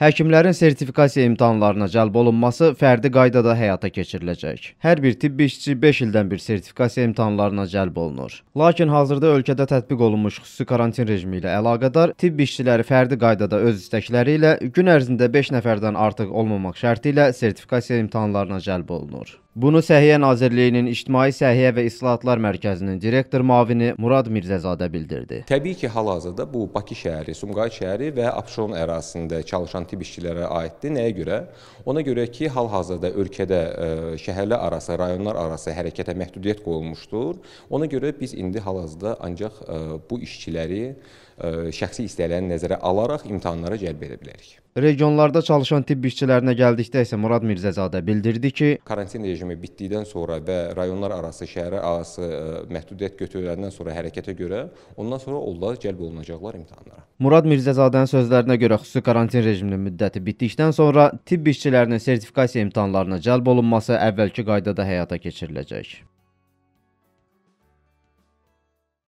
Həkimlərin sertifikasiya imtahanlarına cəlb olunması fərdi qaydada həyata keçiriləcək. Hər bir tibbi işçi 5 ildən bir sertifikasiya imtahanlarına cəlb olunur. Lakin hazırda ölkədə tətbiq olunmuş xüsusi karantin rejimi ilə əlaqədar tibbi işçiləri fərdi qaydada öz istəkləri ilə gün ərzində 5 nəfərdən artıq olmamaq şərti ilə sertifikasiya imtahanlarına cəlb olunur. Bunu Səhiyyə Nazirliyinin İctimai Səhiyyə və İslahatlar Mərkəzinin direktor mavini Murad Mirzəzadə bildirdi. Təbii ki, hal-hazırda bu Bakı şəhəri, Sumqayıt şəhəri və Abşeron ərazisində çalışan tibb işçilərə aiddir. Nəyə görə? Ona görə ki, hal-hazırda ölkədə e, şəhərlər arası, rayonlar arası hərəkətə məhdudiyyət qoyulmuşdur. Ona görə biz indi hal-hazırda ancaq e, bu işçiləri e, şəxsi istəyirlərini nəzərə alaraq imtahanlara cəlb edə bilərik. Regionlarda çalışan tibb işçilərinə gəldikdə isə Murad Mirzəzadə bildirdi ki, karantin rejimi kimi bitdikdən sonra və rayonlar arası, şəhərlər arası e, məhdudiyyət götürüləndən sonra hərəkətə görə ondan sonra onlar cəlb olunacaqlar imtahanlara. Murad Mirzəzadənin sözlərinə görə xüsusi karantin rejiminin müddəti bitdikdən sonra tibb işçilərinin sertifikasiya imtahanlarına cəlb olunması əvvəlki qaydada həyata keçiriləcək.